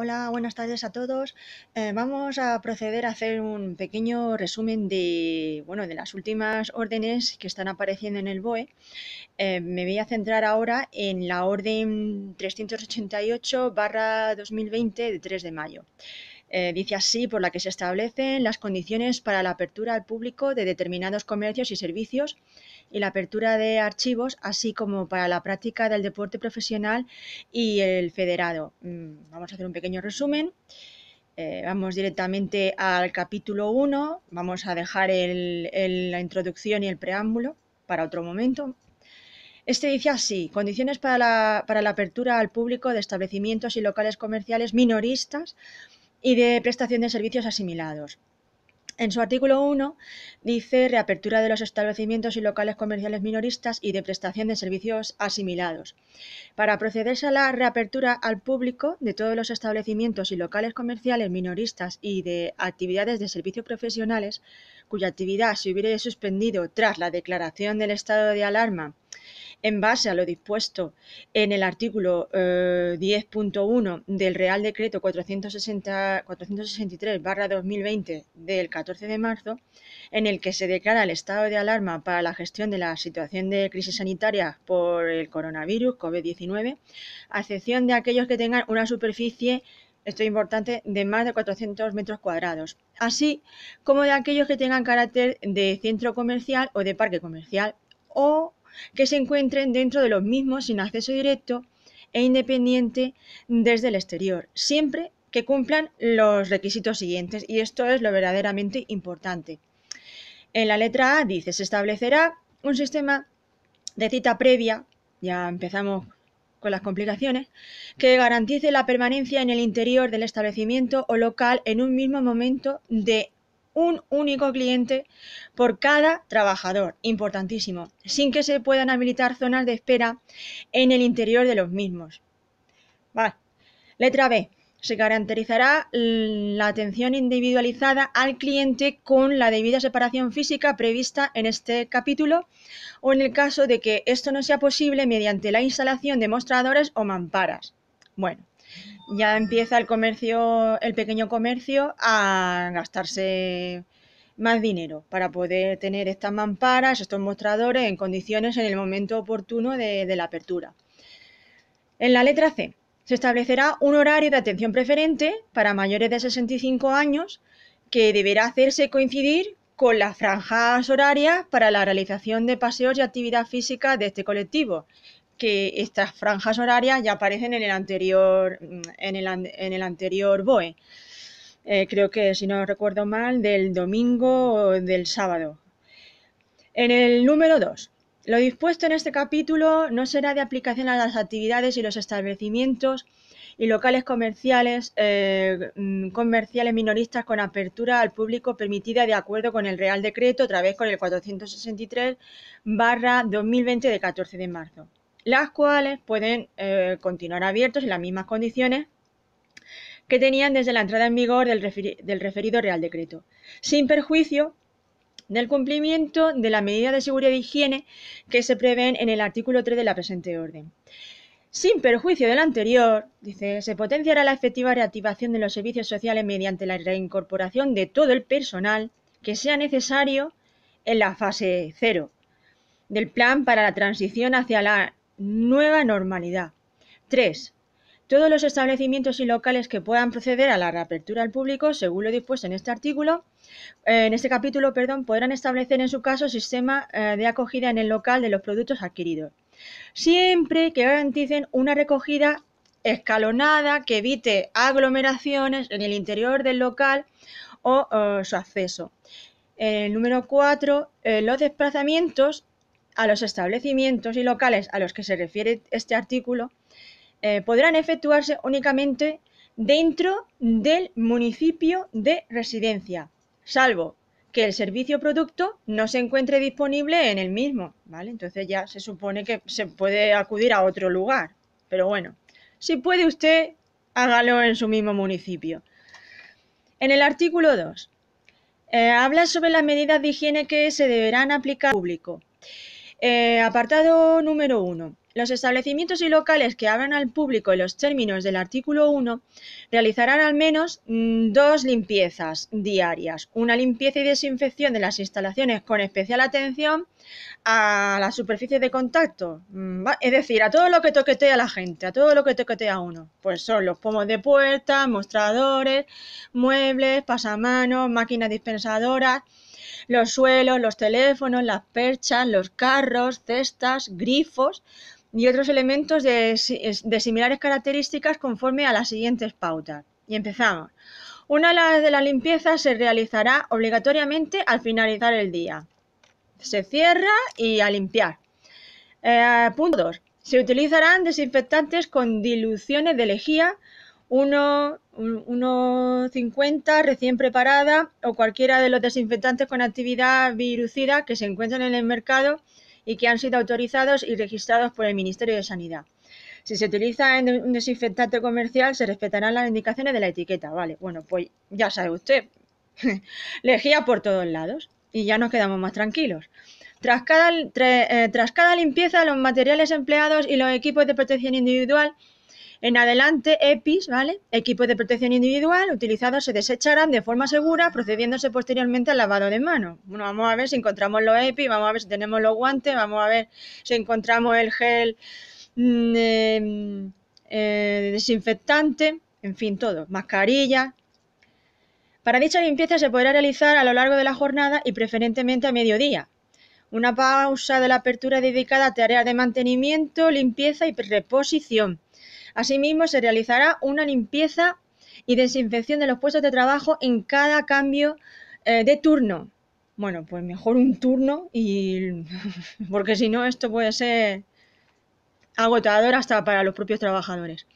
Hola, buenas tardes a todos. Eh, vamos a proceder a hacer un pequeño resumen de, bueno, de las últimas órdenes que están apareciendo en el BOE. Eh, me voy a centrar ahora en la orden 388-2020 de 3 de mayo. Eh, dice así, por la que se establecen las condiciones para la apertura al público de determinados comercios y servicios y la apertura de archivos, así como para la práctica del deporte profesional y el federado. Mm, vamos a hacer un pequeño resumen. Eh, vamos directamente al capítulo 1, vamos a dejar la introducción y el preámbulo para otro momento. Este dice así, condiciones para la, para la apertura al público de establecimientos y locales comerciales minoristas y de prestación de servicios asimilados. En su artículo 1 dice reapertura de los establecimientos y locales comerciales minoristas y de prestación de servicios asimilados. Para procederse a la reapertura al público de todos los establecimientos y locales comerciales minoristas y de actividades de servicios profesionales cuya actividad se hubiera suspendido tras la declaración del estado de alarma en base a lo dispuesto en el artículo 10.1 eh, del Real Decreto 463-2020 del 14 de marzo, en el que se declara el estado de alarma para la gestión de la situación de crisis sanitaria por el coronavirus COVID-19, a excepción de aquellos que tengan una superficie esto es importante, de más de 400 metros cuadrados, así como de aquellos que tengan carácter de centro comercial o de parque comercial o que se encuentren dentro de los mismos sin acceso directo e independiente desde el exterior, siempre que cumplan los requisitos siguientes. Y esto es lo verdaderamente importante. En la letra A dice, se establecerá un sistema de cita previa, ya empezamos con las complicaciones, que garantice la permanencia en el interior del establecimiento o local en un mismo momento de un único cliente por cada trabajador, importantísimo, sin que se puedan habilitar zonas de espera en el interior de los mismos. Vale. Letra B. Se garantizará la atención individualizada al cliente con la debida separación física prevista en este capítulo o en el caso de que esto no sea posible mediante la instalación de mostradores o mamparas. Bueno, ya empieza el comercio, el pequeño comercio, a gastarse más dinero para poder tener estas mamparas, estos mostradores en condiciones en el momento oportuno de, de la apertura. En la letra C, se establecerá un horario de atención preferente para mayores de 65 años que deberá hacerse coincidir con las franjas horarias para la realización de paseos y actividad física de este colectivo, que estas franjas horarias ya aparecen en el anterior, mm, en el, anterior BOE. Eh, creo que, si no recuerdo mal, del domingo o del sábado. En el número 2, lo dispuesto en este capítulo no será de aplicación a las actividades y los establecimientos y locales comerciales, eh, mm, comerciales minoristas con apertura al público permitida de acuerdo con el Real Decreto, otra vez con el 463 barra 2020 de 14 de marzo las cuales pueden eh, continuar abiertos en las mismas condiciones que tenían desde la entrada en vigor del, referido Real Decreto, sin perjuicio del cumplimiento de las medidas de seguridad y higiene que se prevén en el artículo 3 de la presente orden. Sin perjuicio del anterior, dice, se potenciará la efectiva reactivación de los servicios sociales mediante la reincorporación de todo el personal que sea necesario en la fase cero del plan para la transición hacia la nueva normalidad. 3. Todos los establecimientos y locales que puedan proceder a la reapertura al público, según lo dispuesto en este artículo, eh, en este capítulo, perdón, podrán establecer en su caso sistema eh, de acogida en el local de los productos adquiridos, siempre que garanticen una recogida escalonada que evite aglomeraciones en el interior del local o eh, su acceso. número 4, los desplazamientos a los establecimientos y locales a los que se refiere este artículo eh, podrán efectuarse únicamente dentro del municipio de residencia, salvo que el servicio producto no se encuentre disponible en el mismo, ¿vale? Entonces ya se supone que se puede acudir a otro lugar, pero bueno, si puede usted, hágalo en su mismo municipio. En el artículo 2, eh, habla sobre las medidas de higiene que se deberán aplicar al público. Eh, apartado número 1. Los establecimientos y locales que abran al público en los términos del artículo 1 realizarán al menos mm, dos limpiezas diarias. Una limpieza y desinfección de las instalaciones con especial atención a la superficie de contacto. Mm, es decir, a todo lo que toquetea la gente, a todo lo que toquetea uno. Pues son los pomos de puertas, mostradores, muebles, pasamanos, máquinas dispensadoras los suelos, los teléfonos, las perchas, los carros, cestas, grifos y otros elementos de, similares características conforme a las siguientes pautas. Y empezamos. Una de las limpiezas se realizará obligatoriamente al finalizar el día. Se cierra y a limpiar. Eh, punto 2. Se utilizarán desinfectantes con diluciones de lejía 1,50 recién preparada o cualquiera de los desinfectantes con actividad virucida que se encuentran en el mercado y que han sido autorizados y registrados por el Ministerio de Sanidad. Si se utiliza en un desinfectante comercial, se respetarán las indicaciones de la etiqueta. Vale, bueno, pues ya sabe usted, lejía por todos lados y ya nos quedamos más tranquilos. Tras cada, eh, tras cada limpieza, los materiales empleados y los equipos de protección individual en adelante, EPIs, ¿vale? Equipos de protección individual utilizados se desecharán de forma segura procediéndose posteriormente al lavado de manos. Bueno, vamos a ver si encontramos los EPIs, vamos a ver si tenemos los guantes, vamos a ver si encontramos el gel mm, em, eh, desinfectante, en fin, todo, Mascarilla. Para dicha limpieza se podrá realizar a lo largo de la jornada y preferentemente a mediodía, una pausa de la apertura dedicada a tareas de mantenimiento, limpieza y reposición. Asimismo, se realizará una limpieza y desinfección de los puestos de trabajo en cada cambio eh, de turno. Bueno, pues mejor un turno y porque si no esto puede ser agotador hasta para los propios trabajadores.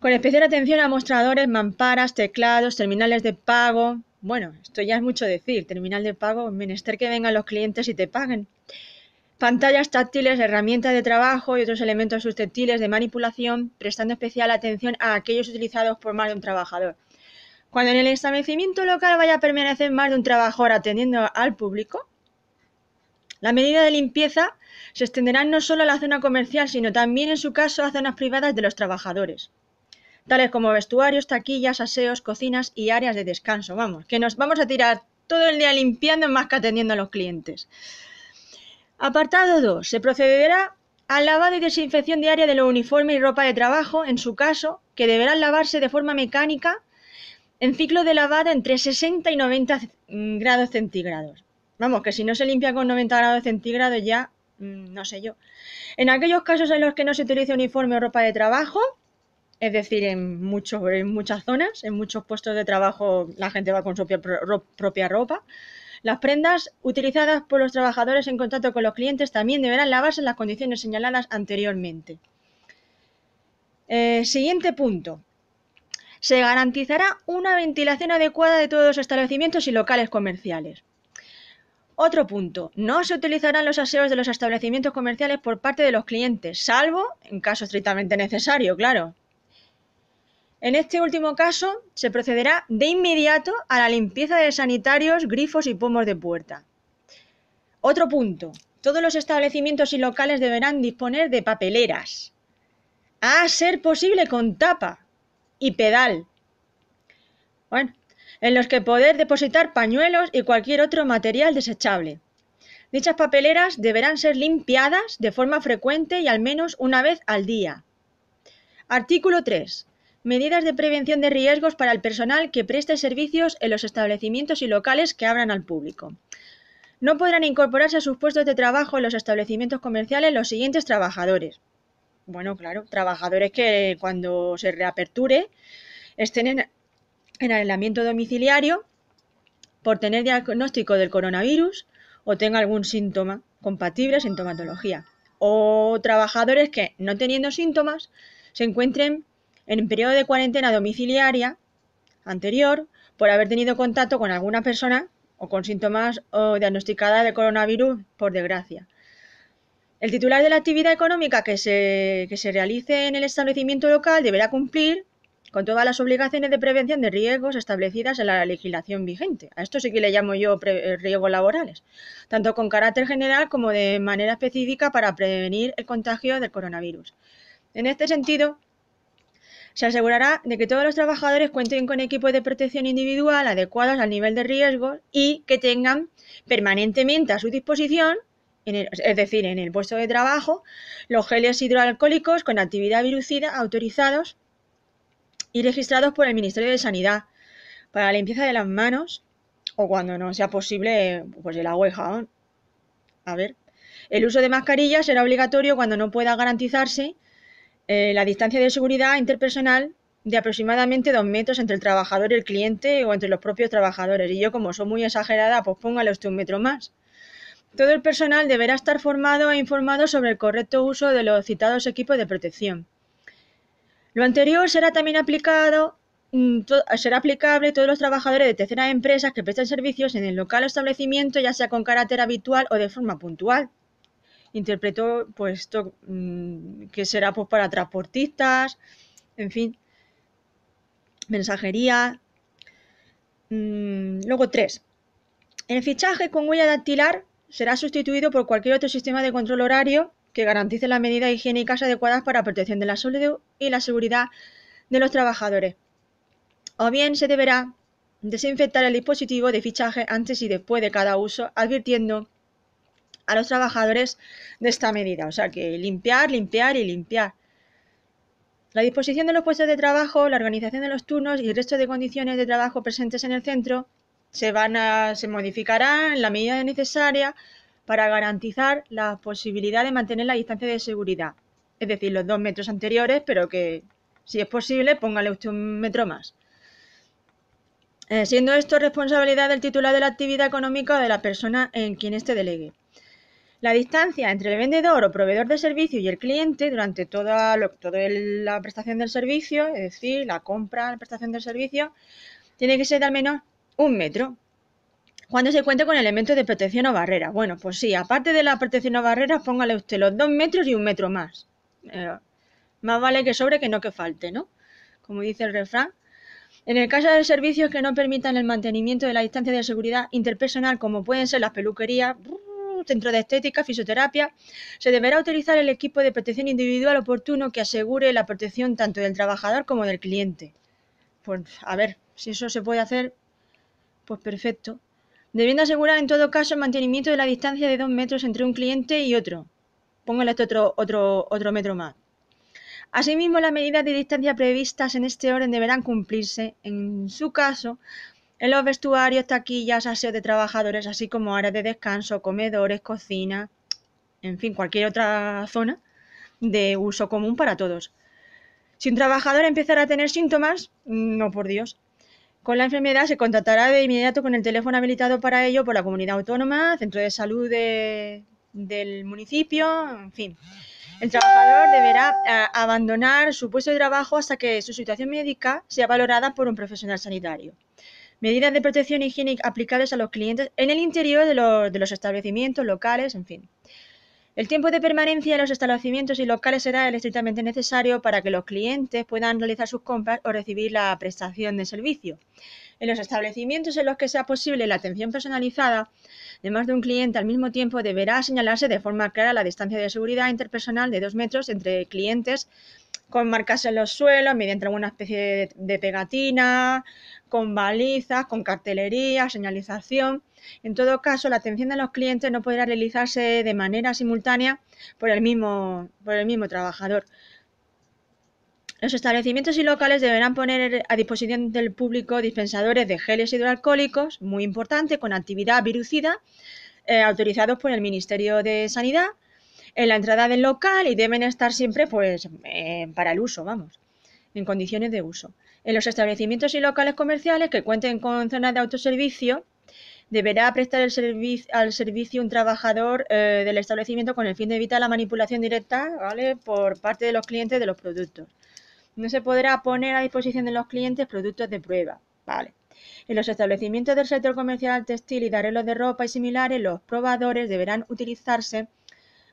Con especial atención a mostradores, mamparas, teclados, terminales de pago. Bueno, esto ya es mucho decir, terminal de pago, menester que vengan los clientes y te paguen. Pantallas táctiles, herramientas de trabajo y otros elementos susceptibles de manipulación, prestando especial atención a aquellos utilizados por más de un trabajador. Cuando en el establecimiento local vaya a permanecer más de un trabajador atendiendo al público, la medida de limpieza se extenderá no solo a la zona comercial, sino también en su caso a zonas privadas de los trabajadores, tales como vestuarios, taquillas, aseos, cocinas y áreas de descanso. Vamos, que nos vamos a tirar todo el día limpiando más que atendiendo a los clientes. Apartado 2. Se procederá al lavado y desinfección diaria de los uniformes y ropa de trabajo, en su caso, que deberán lavarse de forma mecánica en ciclo de lavado entre 60 y 90 mm, grados centígrados. Vamos, que si no se limpia con 90 grados centígrados ya, mm, no sé yo. En aquellos casos en los que no se utilice uniforme o ropa de trabajo, es decir, en, en muchas zonas, en muchos puestos de trabajo la gente va con su propia ropa, las prendas utilizadas por los trabajadores en contacto con los clientes también deberán lavarse en las condiciones señaladas anteriormente. Eh, siguiente punto. Se garantizará una ventilación adecuada de todos los establecimientos y locales comerciales. Otro punto. No se utilizarán los aseos de los establecimientos comerciales por parte de los clientes, salvo en caso estrictamente necesario, claro. En este último caso, se procederá de inmediato a la limpieza de sanitarios, grifos y pomos de puerta. Otro punto. Todos los establecimientos y locales deberán disponer de papeleras, a ser posible con tapa y pedal. en los que poder depositar pañuelos y cualquier otro material desechable. Dichas papeleras deberán ser limpiadas de forma frecuente y al menos una vez al día. Artículo 3. Medidas de prevención de riesgos para el personal que preste servicios en los establecimientos y locales que abran al público. No podrán incorporarse a sus puestos de trabajo en los establecimientos comerciales los siguientes trabajadores. Bueno, claro, trabajadores que cuando se reaperture estén en, aislamiento domiciliario por tener diagnóstico del coronavirus o tenga algún síntoma compatible sintomatología. O trabajadores que, no teniendo síntomas, se encuentren en periodo de cuarentena domiciliaria anterior por haber tenido contacto con alguna persona o con síntomas o diagnosticada de coronavirus, por desgracia. El titular de la actividad económica que se, que se realice en el establecimiento local deberá cumplir con todas las obligaciones de prevención de riesgos establecidas en la legislación vigente. A esto sí que le llamo yo eh, riesgos laborales, tanto con carácter general como de manera específica para prevenir el contagio del coronavirus. En este sentido, se asegurará de que todos los trabajadores cuenten con equipos de protección individual adecuados al nivel de riesgo y que tengan permanentemente a su disposición, es decir, en el puesto de trabajo, los geles hidroalcohólicos con actividad virucida autorizados y registrados por el Ministerio de Sanidad para la limpieza de las manos o cuando no sea posible, pues el agua y jabón. A ver, el uso de mascarillas será obligatorio cuando no pueda garantizarse eh, la distancia de seguridad interpersonal de aproximadamente dos metros entre el trabajador y el cliente o entre los propios trabajadores. Y yo, como soy muy exagerada, pues póngale usted un metro más. Todo el personal deberá estar formado e informado sobre el correcto uso de los citados equipos de protección. Lo anterior será también aplicado, mm, será aplicable a todos los trabajadores de terceras empresas que prestan servicios en el local o establecimiento, ya sea con carácter habitual o de forma puntual interpretó pues mm, que será pues para transportistas, en fin, mensajería. Mm, luego tres. El fichaje con huella dactilar será sustituido por cualquier otro sistema de control horario que garantice las medidas higiénicas adecuadas para protección de la salud y la seguridad de los trabajadores. O bien se deberá desinfectar el dispositivo de fichaje antes y después de cada uso, advirtiendo a los trabajadores de esta medida. O sea que limpiar, limpiar y limpiar. La disposición de los puestos de trabajo, la organización de los turnos y el resto de condiciones de trabajo presentes en el centro se, van a, se modificarán en la medida necesaria para garantizar la posibilidad de mantener la distancia de seguridad. Es decir, los dos metros anteriores, pero que si es posible, póngale usted un metro más. Eh, siendo esto responsabilidad del titular de la actividad económica o de la persona en quien este delegue la distancia entre el vendedor o proveedor de servicio y el cliente durante toda, la prestación del servicio, es decir, la compra, la prestación del servicio, tiene que ser de al menos un metro. Cuando se cuenta con elementos de protección o barrera. Bueno, pues sí, aparte de la protección o barrera, póngale usted los dos metros y un metro más. Eh, más vale que sobre que no que falte, ¿no? Como dice el refrán. En el caso de servicios que no permitan el mantenimiento de la distancia de seguridad interpersonal, como pueden ser las peluquerías, centro de estética, fisioterapia, se deberá utilizar el equipo de protección individual oportuno que asegure la protección tanto del trabajador como del cliente. Pues a ver, si eso se puede hacer, pues perfecto. Debiendo asegurar en todo caso el mantenimiento de la distancia de dos metros entre un cliente y otro. Póngale este otro, otro, otro metro más. Asimismo, las medidas de distancia previstas en este orden deberán cumplirse, en su caso, en los vestuarios, taquillas, aseos de trabajadores, así como áreas de descanso, comedores, cocina, en fin, cualquier otra zona de uso común para todos. Si un trabajador empezara a tener síntomas, no por Dios. Con la enfermedad se contactará de inmediato con el teléfono habilitado para ello por la comunidad autónoma, centro de salud del municipio, en fin. El trabajador deberá eh, abandonar su puesto de trabajo hasta que su situación médica sea valorada por un profesional sanitario medidas de protección higiénica aplicables a los clientes en el interior de los, establecimientos locales, en fin. El tiempo de permanencia en los establecimientos y locales será el estrictamente necesario para que los clientes puedan realizar sus compras o recibir la prestación de servicio. En los establecimientos en los que sea posible la atención personalizada de más de un cliente al mismo tiempo deberá señalarse de forma clara la distancia de seguridad interpersonal de dos metros entre clientes con marcas en los suelos, mediante alguna especie de, pegatina, con balizas, con cartelería, señalización. En todo caso, la atención de los clientes no podrá realizarse de manera simultánea por el mismo, por el mismo trabajador. Los establecimientos y locales deberán poner a disposición del público dispensadores de geles hidroalcohólicos, muy importante, con actividad virucida, eh, autorizados por el Ministerio de Sanidad, en la entrada del local y deben estar siempre pues eh, para el uso, vamos, en condiciones de uso. En los establecimientos y locales comerciales que cuenten con zonas de autoservicio, deberá prestar el al servicio un trabajador eh, del establecimiento con el fin de evitar la manipulación directa ¿vale? por parte de los clientes de los productos. No se podrá poner a disposición de los clientes productos de prueba. ¿vale? En los establecimientos del sector comercial textil y de arreglos de ropa y similares, los probadores deberán utilizarse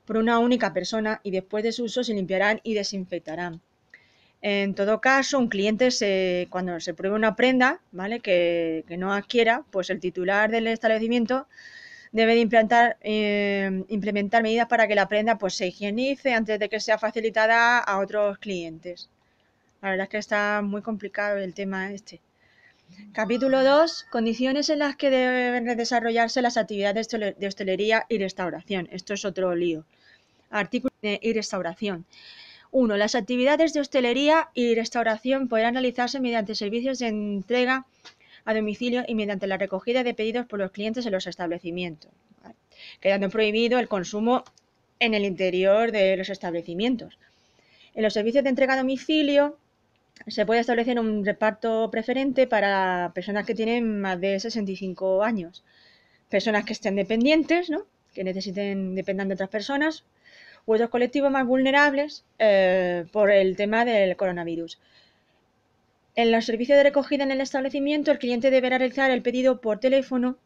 por una única persona y después de su uso se limpiarán y desinfectarán. En todo caso, un cliente cuando se pruebe una prenda ¿vale? que, no adquiera, pues el titular del establecimiento debe de implantar, eh, implementar medidas para que la prenda pues, se higienice antes de que sea facilitada a otros clientes. La verdad es que está muy complicado el tema este. Capítulo 2. Condiciones en las que deben desarrollarse las actividades de hostelería y restauración. Esto es otro lío. Artículos y restauración. 1. Las actividades de hostelería y restauración podrán realizarse mediante servicios de entrega a domicilio y mediante la recogida de pedidos por los clientes en los establecimientos, quedando prohibido el consumo en el interior de los establecimientos. En los servicios de entrega a domicilio se puede establecer un reparto preferente para personas que tienen más de 65 años, personas que estén dependientes, ¿no? que necesiten dependan de otras personas u colectivos más vulnerables eh, por el tema del coronavirus. En los servicios de recogida en el establecimiento, el cliente deberá realizar el pedido por teléfono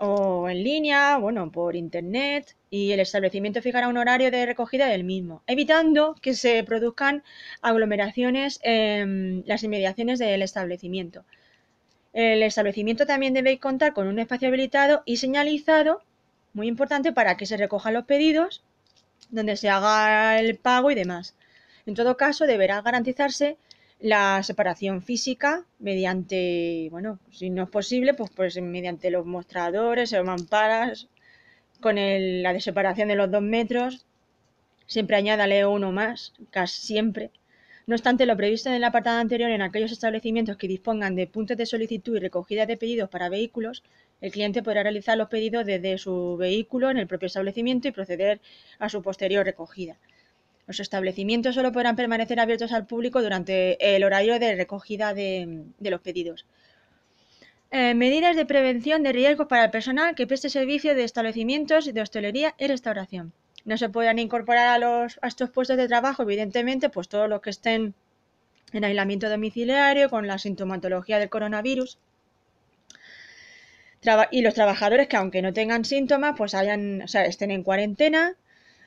o en línea, bueno, por internet, y el establecimiento fijará un horario de recogida del mismo, evitando que se produzcan aglomeraciones en las inmediaciones del establecimiento. El establecimiento también debe contar con un espacio habilitado y señalizado, muy importante, para que se recojan los pedidos donde se haga el pago y demás. En todo caso, deberá garantizarse la separación física mediante, bueno, si no es posible, pues, pues mediante los mostradores o mamparas, con la de separación de los dos metros. Siempre añádale uno más, casi siempre. No obstante, lo previsto en el apartado anterior en aquellos establecimientos que dispongan de puntos de solicitud y recogida de pedidos para vehículos, el cliente podrá realizar los pedidos desde su vehículo en el propio establecimiento y proceder a su posterior recogida. Los establecimientos solo podrán permanecer abiertos al público durante el horario de recogida de, los pedidos. Eh, medidas de prevención de riesgos para el personal que preste servicio de establecimientos de hostelería y restauración no se puedan incorporar a, estos puestos de trabajo, evidentemente, pues todos los que estén en aislamiento domiciliario, con la sintomatología del coronavirus. y los trabajadores que aunque no tengan síntomas, pues hayan, o sea, estén en cuarentena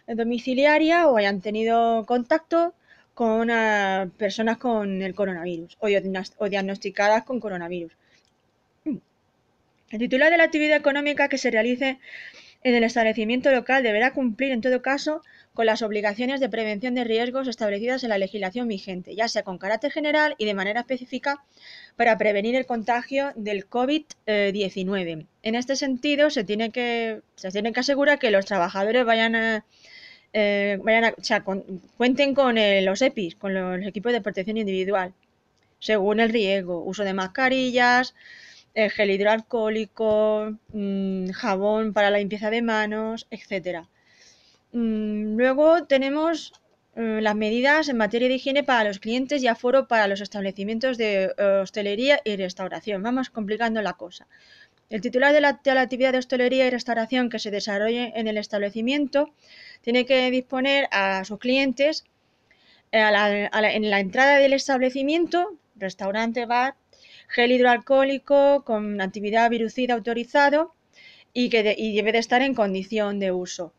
domiciliaria o hayan tenido contacto con personas con el coronavirus o diagnosticadas con coronavirus. El titular de la actividad económica que se realice en el establecimiento local deberá cumplir, en todo caso, con las obligaciones de prevención de riesgos establecidas en la legislación vigente, ya sea con carácter general y de manera específica para prevenir el contagio del COVID-19. En este sentido, se tiene que, se tiene que asegurar que los trabajadores vayan eh, vayan cuenten con los EPIs, con los equipos de protección individual, según el riesgo, uso de mascarillas, eh, gel hidroalcohólico, mm, jabón para la limpieza de manos, etc. Mm, luego tenemos eh, las medidas en materia de higiene para los clientes y aforo para los establecimientos de eh, hostelería y restauración. Vamos complicando la cosa. El titular de la, actividad de hostelería y restauración que se desarrolle en el establecimiento tiene que disponer a sus clientes en la entrada del establecimiento, restaurante, bar, gel hidroalcohólico con actividad virucida autorizado y que debe de estar en condición de uso.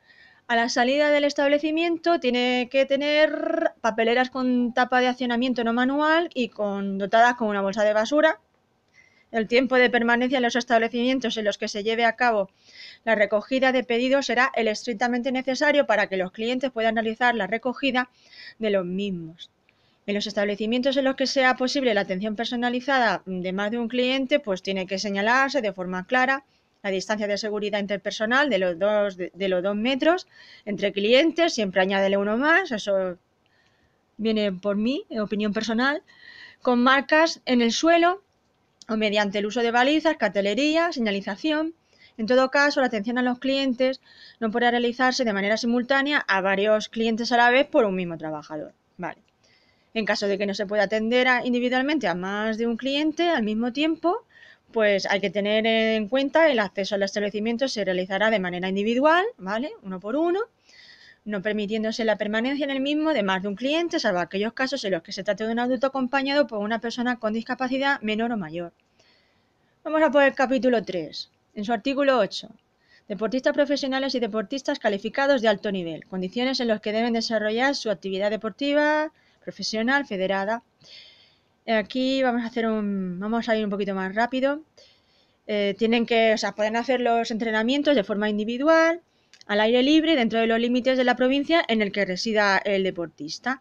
A la salida del establecimiento tiene que tener papeleras con tapa de accionamiento no manual y con, dotadas con una bolsa de basura. El tiempo de permanencia en los establecimientos en los que se lleve a cabo la recogida de pedidos será el estrictamente necesario para que los clientes puedan realizar la recogida de los mismos. En los establecimientos en los que sea posible la atención personalizada de más de un cliente, pues tiene que señalarse de forma clara la distancia de seguridad interpersonal de los dos, de, los dos metros entre clientes, siempre añádele uno más, eso viene por mí, opinión personal, con marcas en el suelo o mediante el uso de balizas, cartelería, señalización. En todo caso, la atención a los clientes no podrá realizarse de manera simultánea a varios clientes a la vez por un mismo trabajador. Vale. En caso de que no se pueda atender individualmente a más de un cliente al mismo tiempo, pues hay que tener en cuenta el acceso al establecimiento se realizará de manera individual, ¿vale? Uno por uno, no permitiéndose la permanencia en el mismo de más de un cliente, salvo aquellos casos en los que se trate de un adulto acompañado por una persona con discapacidad menor o mayor. Vamos a por el capítulo 3, en su artículo 8. Deportistas profesionales y deportistas calificados de alto nivel, condiciones en las que deben desarrollar su actividad deportiva, profesional federada. Eh, aquí vamos a hacer un, vamos a ir un poquito más rápido. Eh, tienen que, o sea, pueden hacer los entrenamientos de forma individual, al aire libre, dentro de los límites de la provincia en el que resida el deportista.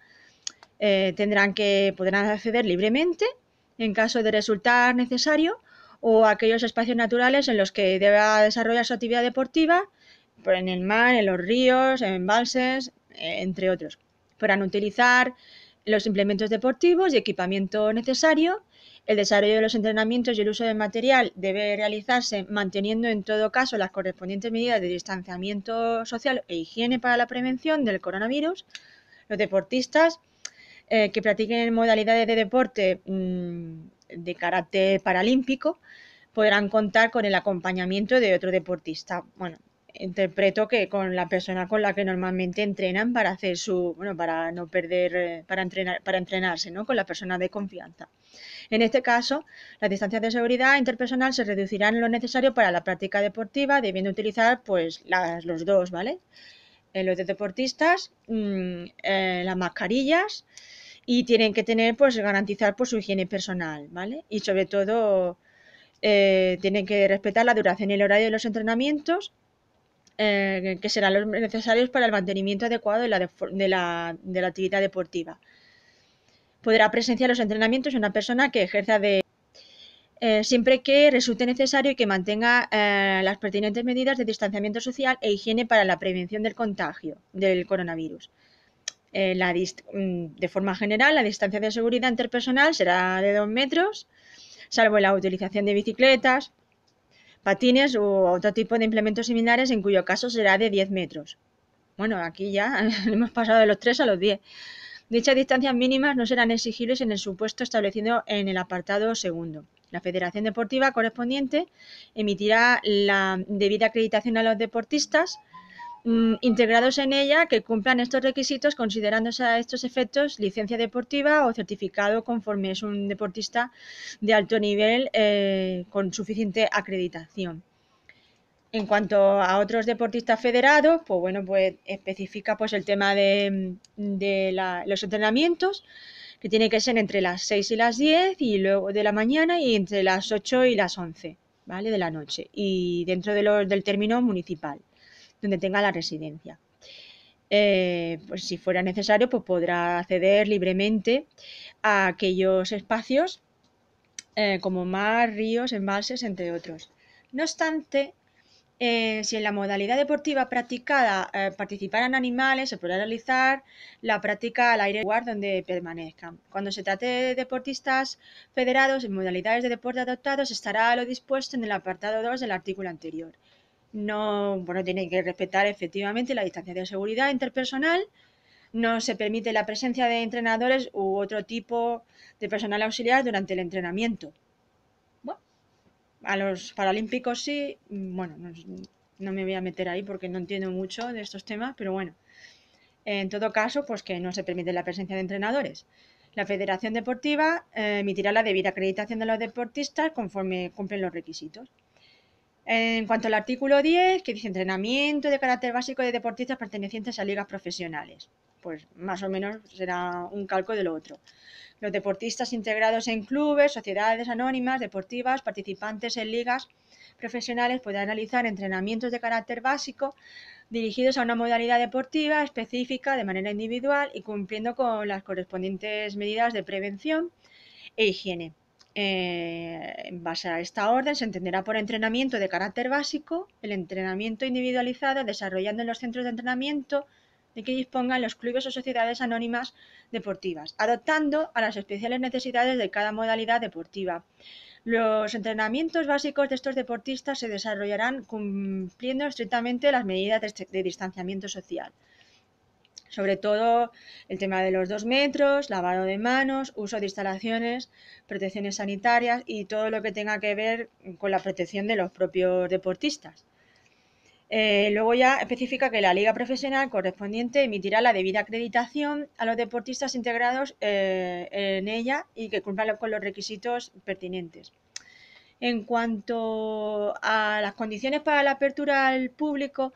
Eh, tendrán que, podrán acceder libremente en caso de resultar necesario o aquellos espacios naturales en los que deba desarrollar su actividad deportiva, en el mar, en los ríos, en embalses, entre otros. Podrán utilizar los implementos deportivos y equipamiento necesario. El desarrollo de los entrenamientos y el uso de material debe realizarse manteniendo en todo caso las correspondientes medidas de distanciamiento social e higiene para la prevención del coronavirus. Los deportistas eh, que practiquen modalidades de deporte mm, de carácter paralímpico podrán contar con el acompañamiento de otro deportista. Bueno, interpreto que con la persona con la que normalmente entrenan para hacer su, bueno, para no perder, eh, para entrenar, para entrenarse, ¿no? Con la persona de confianza. En este caso, las distancias de seguridad interpersonal se reducirán lo necesario para la práctica deportiva, debiendo utilizar, pues, los dos, ¿vale? Eh, los de deportistas, mm, eh, las mascarillas y tienen que tener, pues, garantizar, pues, su higiene personal, ¿vale? Y sobre todo, tienen que respetar la duración y el horario de los entrenamientos eh, que serán los necesarios para el mantenimiento adecuado de la, actividad deportiva. Podrá presenciar los entrenamientos una persona que ejerza de eh, siempre que resulte necesario y que mantenga eh, las pertinentes medidas de distanciamiento social e higiene para la prevención del contagio del coronavirus. Mm, de forma general, la distancia de seguridad interpersonal será de dos metros, salvo la utilización de bicicletas, patines u otro tipo de implementos similares, en cuyo caso será de 10 metros. Bueno, aquí ya hemos pasado de los 3 a los 10. Dichas distancias mínimas no serán exigibles en el supuesto establecido en el apartado segundo. La Federación Deportiva correspondiente emitirá la debida acreditación a los deportistas Mm, integrados en ella que cumplan estos requisitos considerándose a estos efectos licencia deportiva o certificado conforme es un deportista de alto nivel eh, con suficiente acreditación. En cuanto a otros deportistas federados, pues bueno, pues especifica pues el tema de, los entrenamientos, que tiene que ser entre las 6 y las 10 y luego de la mañana y entre las 8 y las 11, ¿vale? De la noche y dentro del término municipal donde tenga la residencia. Eh, pues si fuera necesario, pues podrá acceder libremente a aquellos espacios eh, como mar, ríos, embalses, entre otros. No obstante, eh, si en la modalidad deportiva practicada participaran animales, se podrá realizar la práctica al aire lugar donde permanezcan. Cuando se trate de deportistas federados en modalidades de deporte adoptados, estará lo dispuesto en el apartado 2 del artículo anterior no, bueno, tiene que respetar efectivamente la distancia de seguridad interpersonal, no se permite la presencia de entrenadores u otro tipo de personal auxiliar durante el entrenamiento. a los paralímpicos sí, bueno, no, me voy a meter ahí porque no entiendo mucho de estos temas, pero bueno. En todo caso, pues que no se permite la presencia de entrenadores. La Federación Deportiva eh, emitirá la debida acreditación de los deportistas conforme cumplen los requisitos. En cuanto al artículo 10, que dice entrenamiento de carácter básico de deportistas pertenecientes a ligas profesionales. Pues más o menos será un calco de lo otro. Los deportistas integrados en clubes, sociedades anónimas, deportivas, participantes en ligas profesionales pueden realizar entrenamientos de carácter básico dirigidos a una modalidad deportiva específica de manera individual y cumpliendo con las correspondientes medidas de prevención e higiene. Eh, en base a esta orden se entenderá por entrenamiento de carácter básico el entrenamiento individualizado desarrollando en los centros de entrenamiento de que dispongan los clubes o sociedades anónimas deportivas, adoptando a las especiales necesidades de cada modalidad deportiva. Los entrenamientos básicos de estos deportistas se desarrollarán cumpliendo estrictamente las medidas de distanciamiento social sobre todo el tema de los dos metros, lavado de manos, uso de instalaciones, protecciones sanitarias y todo lo que tenga que ver con la protección de los propios deportistas. Eh, luego ya especifica que la liga profesional correspondiente emitirá la debida acreditación a los deportistas integrados eh, en ella y que cumplan con los requisitos pertinentes. En cuanto a las condiciones para la apertura al público,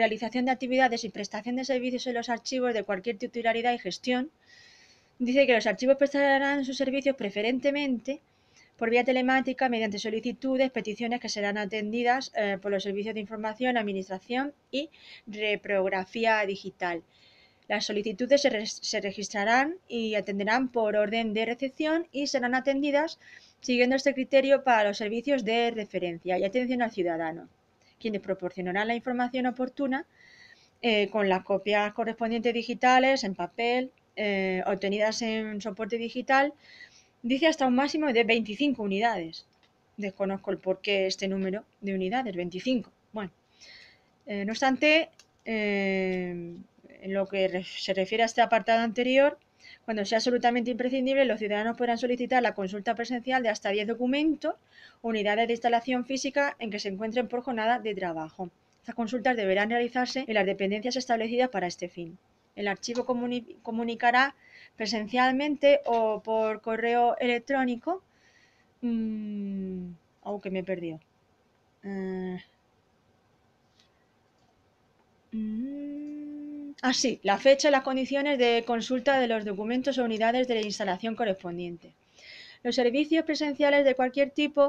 realización de actividades y prestación de servicios en los archivos de cualquier titularidad y gestión, dice que los archivos prestarán sus servicios preferentemente por vía telemática mediante solicitudes, peticiones que serán atendidas eh, por los servicios de información, administración y reprografía digital. Las solicitudes se, registrarán y atenderán por orden de recepción y serán atendidas siguiendo este criterio para los servicios de referencia y atención al ciudadano. Quienes proporcionarán la información oportuna eh, con las copias correspondientes digitales, en papel, eh, obtenidas en soporte digital, dice hasta un máximo de 25 unidades. Desconozco el porqué este número de unidades, 25. Bueno, eh, no obstante, en lo que se refiere a este apartado anterior, cuando sea absolutamente imprescindible, los ciudadanos podrán solicitar la consulta presencial de hasta 10 documentos unidades de instalación física en que se encuentren por jornada de trabajo. Estas consultas deberán realizarse en las dependencias establecidas para este fin. El archivo comunicará presencialmente o por correo electrónico. Mm, aunque me he perdido. Eh, mm. Así, ah, la fecha y las condiciones de consulta de los documentos o unidades de la instalación correspondiente. Los servicios presenciales de cualquier tipo,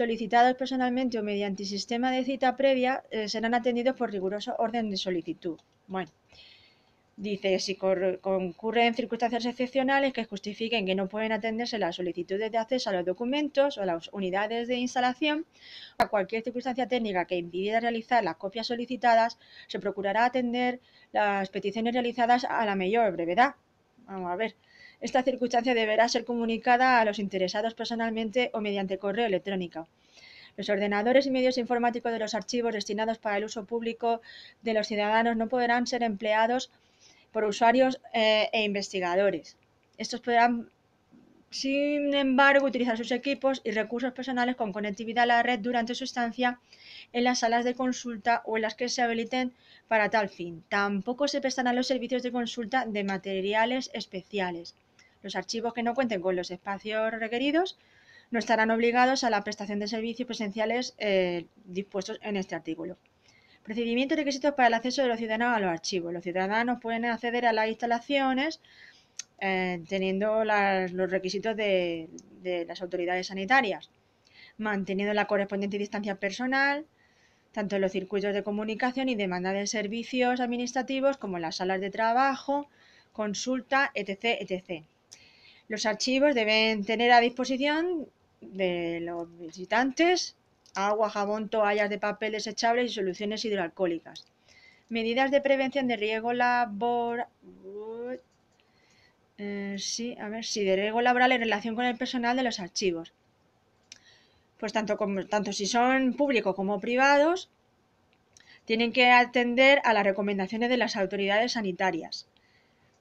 solicitados personalmente o mediante sistema de cita previa, eh, serán atendidos por riguroso orden de solicitud. Bueno, Dice, si concurren circunstancias excepcionales que justifiquen que no pueden atenderse las solicitudes de acceso a los documentos o a las unidades de instalación a cualquier circunstancia técnica que impida realizar las copias solicitadas, se procurará atender las peticiones realizadas a la mayor brevedad. Vamos a ver. Esta circunstancia deberá ser comunicada a los interesados personalmente o mediante correo electrónico. Los ordenadores y medios informáticos de los archivos destinados para el uso público de los ciudadanos no podrán ser empleados por usuarios eh, e investigadores. Estos podrán, sin embargo, utilizar sus equipos y recursos personales con conectividad a la red durante su estancia en las salas de consulta o en las que se habiliten para tal fin. Tampoco se prestarán los servicios de consulta de materiales especiales. Los archivos que no cuenten con los espacios requeridos no estarán obligados a la prestación de servicios presenciales eh, dispuestos en este artículo. Procedimientos y requisitos para el acceso de los ciudadanos a los archivos. Los ciudadanos pueden acceder a las instalaciones eh, teniendo los requisitos de, las autoridades sanitarias, manteniendo la correspondiente distancia personal, tanto en los circuitos de comunicación y demanda de servicios administrativos como en las salas de trabajo, consulta, etc. etc. Los archivos deben tener a disposición de los visitantes agua, jabón, toallas de papel desechables y soluciones hidroalcohólicas. Medidas de prevención de riesgo laboral. Eh, sí, a ver, sí, de riesgo laboral en relación con el personal de los archivos. Pues tanto, como, tanto si son públicos como privados, tienen que atender a las recomendaciones de las autoridades sanitarias.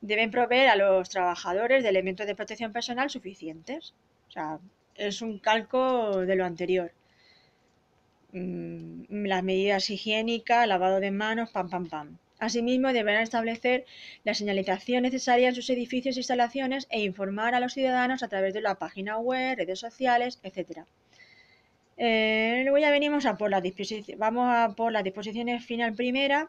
Deben proveer a los trabajadores de elementos de protección personal suficientes. O sea, es un calco de lo anterior. Mm, las medidas higiénicas, lavado de manos, pam, pam, pam. Asimismo, deberán establecer la señalización necesaria en sus edificios e instalaciones e informar a los ciudadanos a través de la página web, redes sociales, etcétera eh, luego ya venimos a por las vamos a por las disposiciones final primera.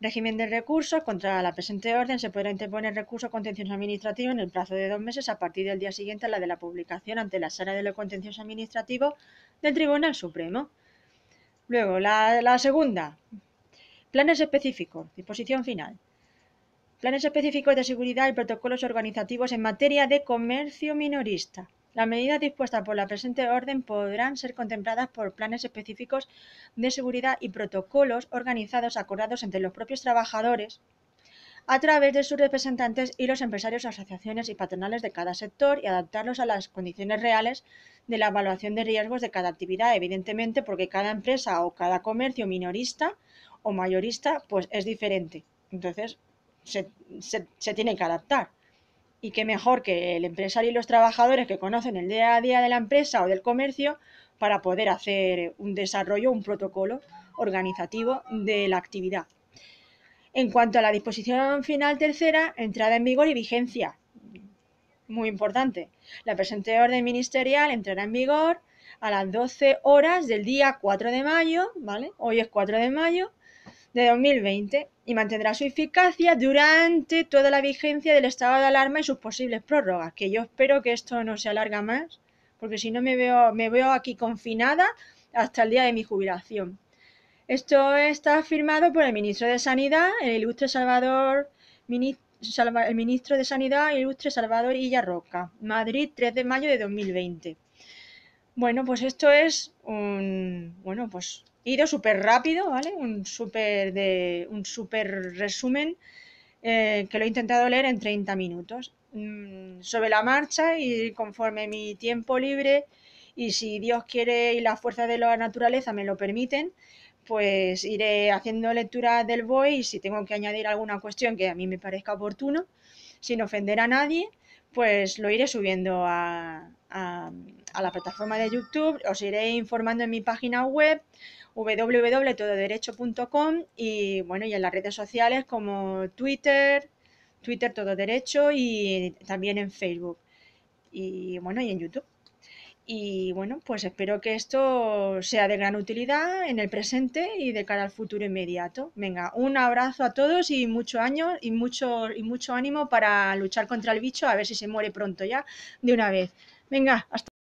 Régimen de recursos. Contra la presente orden se podrá interponer recurso contencioso administrativo en el plazo de dos meses a partir del día siguiente a la de la publicación ante la sala de los contencioso administrativos del Tribunal Supremo. Luego, la, segunda, planes específicos, disposición final. Planes específicos de seguridad y protocolos organizativos en materia de comercio minorista. Las medidas dispuestas por la presente orden podrán ser contempladas por planes específicos de seguridad y protocolos organizados acordados entre los propios trabajadores a través de sus representantes y los empresarios, asociaciones y patronales de cada sector y adaptarlos a las condiciones reales de la evaluación de riesgos de cada actividad, evidentemente porque cada empresa o cada comercio minorista o mayorista pues es diferente. Entonces se, se tiene que adaptar. Y qué mejor que el empresario y los trabajadores que conocen el día a día de la empresa o del comercio para poder hacer un desarrollo, un protocolo organizativo de la actividad. En cuanto a la disposición final tercera, entrada en vigor y vigencia. Muy importante. La presente orden ministerial entrará en vigor a las 12 horas del día 4 de mayo, ¿vale? Hoy es 4 de mayo de 2020 y mantendrá su eficacia durante toda la vigencia del estado de alarma y sus posibles prórrogas, que yo espero que esto no se alarga más, porque si no me veo, me veo aquí confinada hasta el día de mi jubilación. Esto está firmado por el ministro de Sanidad, el ilustre Salvador, el ministro de Sanidad, ilustre Salvador Illarroca, Madrid, 3 de mayo de 2020. Bueno, pues esto es un, bueno, pues ido súper rápido, ¿vale? Un súper de, un súper resumen eh, que lo he intentado leer en 30 minutos mm, sobre la marcha y conforme mi tiempo libre y si Dios quiere y las fuerzas de la naturaleza me lo permiten, pues iré haciendo lectura del BOE y si tengo que añadir alguna cuestión que a mí me parezca oportuno, sin ofender a nadie, pues lo iré subiendo a, la plataforma de YouTube, os iré informando en mi página web www.tododerecho.com y bueno, y en las redes sociales como Twitter, Twitter Todo Derecho y también en Facebook y bueno, y en YouTube. Y bueno, pues espero que esto sea de gran utilidad en el presente y de cara al futuro inmediato. Venga, un abrazo a todos y mucho año y mucho, y mucho ánimo para luchar contra el bicho, a ver si se muere pronto ya de una vez. Venga, hasta